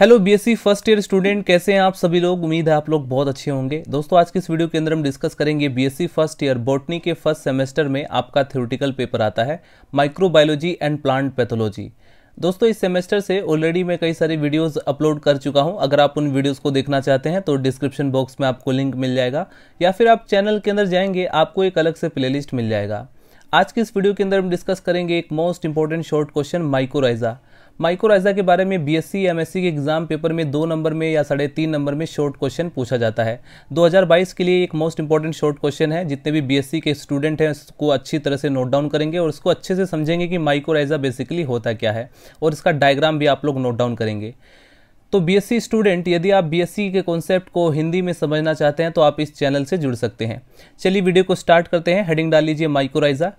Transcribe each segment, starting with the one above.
hello BSc first year student कैसे हैं आप सभी लोग उम्मीद है आप लोग बहुत अच्छे होंगे दोस्तों आज की इस वीडियो के अंदर हम डिस्कस करेंगे बीएससी फर्स्ट ईयर बॉटनी के फर्स्ट सेमेस्टर में आपका थ्योरेटिकल पेपर आता है माइक्रोबायोलॉजी एंड प्लांट पैथोलॉजी दोस्तों इस सेमेस्टर से ऑलरेडी मैं कई सारी वीडियोस अपलोड कर चुका हूं अगर आप उन वीडियोस को देखना चाहते हैं तो डिस्क्रिप्शन बॉक्स में आपको लिंक मिल जाएगा या फिर आप चैनल के अंदर जाएंगे आपको एक अलग से प्लेलिस्ट मिल जाएगा आज की इस वीडियो के अंदर हम डिस्कस करेंगे एक most important short question mycorrhiza mycorrhiza के बारे में बीएससी या एमएससी के एग्जाम पेपर में दो नंबर में या साढ़े तीन नंबर में शॉर्ट क्वेश्चन पूछा जाता है 2022 के लिए एक मोस्ट इंपॉर्टेंट शॉर्ट क्वेश्चन है जितने भी बीएससी के स्टूडेंट हैं उसको अच्छी तरह से नोट डाउन करेंगे और उसको अच्छे से समझेंगे कि माइक्रोराइजा बेसिकली होता क्या है और इसका डायग्राम भी आप लोग नोट डाउन करेंगे तो बी स्टूडेंट यदि आप बी के कॉन्सेप्ट को हिंदी में समझना चाहते हैं तो आप इस चैनल से जुड़ सकते हैं चलिए वीडियो को स्टार्ट करते हैं हेडिंग डाल लीजिए माइक्रोराइजा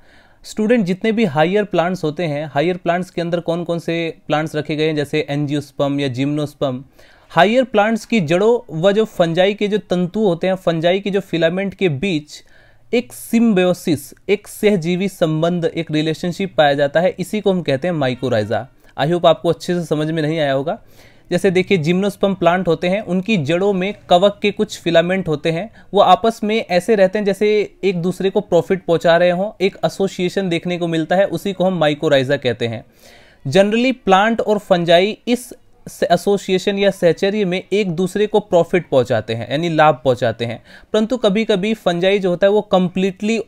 स्टूडेंट जितने भी हायर प्लांट्स होते हैं हायर प्लांट्स के अंदर कौन कौन से प्लांट्स रखे गए हैं जैसे एनजियोस्पम या जिम्नोस्पम हायर प्लांट्स की जड़ों व जो फंजाई के जो तंतु होते हैं फंजाई के जो फिलामेंट के बीच एक सिम्बेसिस एक सहजीवी संबंध एक रिलेशनशिप पाया जाता है इसी को हम कहते हैं माइकोराइजा आई होप आपको अच्छे से समझ में नहीं आया होगा जैसे देखिए जिम्नोस्पम प्लांट होते हैं उनकी जड़ों में कवक के कुछ फिलामेंट होते हैं वो आपस में ऐसे रहते हैं जैसे एक दूसरे को प्रॉफिट पहुंचा रहे हों एक एसोसिएशन देखने को मिलता है उसी को हम माइकोराइजा कहते हैं जनरली प्लांट और फंजाई इस एसोसिएशन या सहचर्य में एक दूसरे को प्रॉफिट पहुंचाते हैं यानी लाभ पहुंचाते हैं परंतु कभी कभी फंजाई जो होता है वो कम्प्लीटली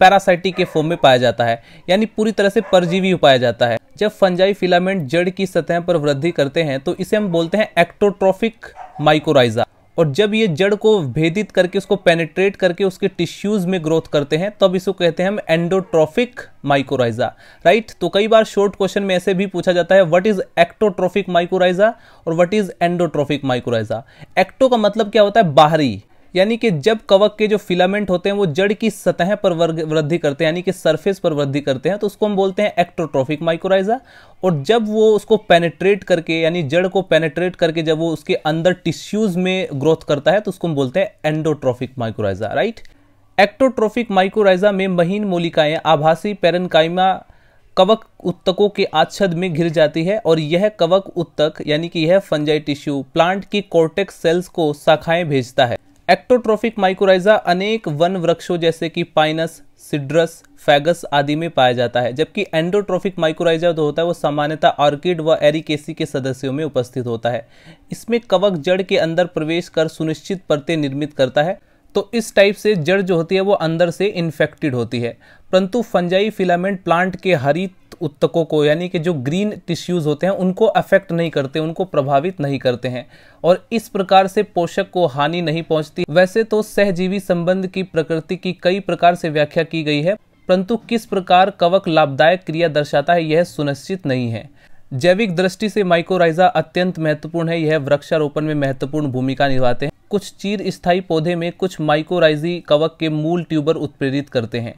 पैरासाइटिक के फॉर्म में पाया जाता है यानी पूरी तरह से परजीवी पाया जाता है जब फंजाई फिलामेंट जड़ की सतह पर वृद्धि करते हैं तो इसे हम बोलते हैं एक्टोट्रॉफिक माइकोराइजा और जब ये जड़ को भेदित करके उसको पेनिट्रेट करके उसके टिश्यूज में ग्रोथ करते हैं तब इसको कहते हैं हम एंडोट्रॉफिक माइकोराइजा राइट तो कई बार शॉर्ट क्वेश्चन में ऐसे भी पूछा जाता है व्हाट इज एक्टोट्रॉफिक माइकोराइजा और what is endotrophic mycorrhiza ecto का मतलब क्या होता है बाहरी यानी कि जब कवक के जो फिलामेंट होते हैं वो जड़ की सतह पर वृद्धि करते हैं यानी कि सरफेस पर वृद्धि करते हैं तो उसको हम बोलते हैं एक्ट्रोट्रॉफिक माइक्रोराइजा और जब वो उसको पेनेट्रेट करके यानी जड़ को पेनेट्रेट करके जब वो उसके अंदर टिश्यूज में ग्रोथ करता है तो उसको हम बोलते हैं endotrophic mycorrhiza right ectotrophic mycorrhiza में महीन मोलिकाएं आभासी पेरनकाइमा कवक उत्तकों के आच्छद में घिर जाती है और यह कवक उत्तक यानी कि यह फंजाई टिश्यू प्लांट की कोर्टेक्स सेल्स को शाखाएं भेजता है एक्टोट्रोफिक माइकोराइजा अनेक वन वृक्षों जैसे कि पाइनस सिड्रस फैगस आदि में पाया जाता है जबकि एंडोट्रोफिक माइकोराइजा जो होता है वो सामान्यतः ऑर्किड व एरिकेसी के सदस्यों में उपस्थित होता है इसमें कवक जड़ के अंदर प्रवेश कर सुनिश्चित परतें निर्मित करता है तो इस टाइप से जड़ जो होती है वो अंदर से इन्फेक्टेड होती है परंतु फंजाई फिलामेंट प्लांट के हरित उत्तकों को यानी कि जो ग्रीन टिश्यूज़ होते हैं उनको अफेक्ट नहीं करते उनको प्रभावित नहीं करते हैं और इस प्रकार से पोषक को हानि नहीं पहुंचती वैसे तो सहजीवी संबंध की प्रकृति की कई प्रकार से व्याख्या की गई है परंतु किस प्रकार कवक लाभदायक क्रिया दर्शाता है यह सुनिश्चित नहीं है जैविक दृष्टि से माइकोराइजा अत्यंत महत्वपूर्ण है यह वृक्षारोपण में महत्वपूर्ण भूमिका निभाते हैं कुछ चीर स्थायी पौधे में कुछ माइकोराइजी कवक के मूल ट्यूबर उत्प्रेरित करते हैं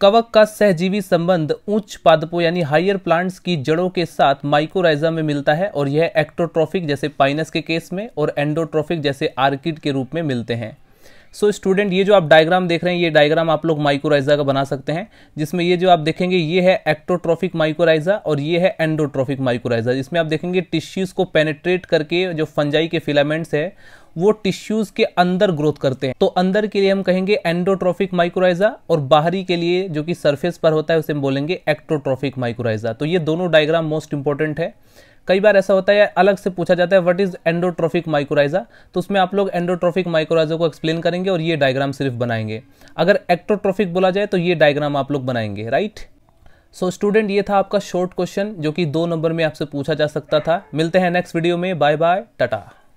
कवक का सहजीवी संबंध उच्च पादपों यानी हायर प्लांट्स की जड़ों के साथ माइकोराइजा में मिलता है और यह एक्टोट्रॉफिक जैसे पाइनस के केस में और एंडोट्रॉफिक जैसे आर्किड के रूप में मिलते हैं सो so, स्टूडेंट ये जो आप डायग्राम देख रहे हैं ये डायग्राम आप लोग माइकोराइजा का बना सकते हैं जिसमें ये जो आप देखेंगे ये है एक्टोट्रॉफिक माइकोराइजा और ये है एंडोट्रॉफिक माइकोराइजा जिसमें आप देखेंगे टिश्यूज़ को पेनेट्रेट करके जो फंजाई के फिलामेंट्स है वो टिश्यूज के अंदर ग्रोथ करते हैं तो अंदर के लिए हम कहेंगे एंडोट्रॉफिक माइक्रोइजा और बाहरी के लिए जो कि सरफेस पर होता है उसे हम बोलेंगे एक्टोट्रॉफिक माइक्रोइजा तो ये दोनों डायग्राम मोस्ट इंपॉर्टेंट है कई बार ऐसा होता है अलग से पूछा जाता है व्हाट इज एंडोट्रॉफिक माइक्रोइजा तो उसमें आप लोग एंडोट्रॉफिक माइक्रोइजा को एक्सप्लेन करेंगे और ये डायग्राम सिर्फ बनाएंगे अगर एक्टोट्रॉफिक बोला जाए तो ये डायग्राम आप लोग बनाएंगे राइट सो स्टूडेंट ये था आपका शॉर्ट क्वेश्चन जो कि दो नंबर में आपसे पूछा जा सकता था मिलते हैं नेक्स्ट वीडियो में बाय बाय टाटा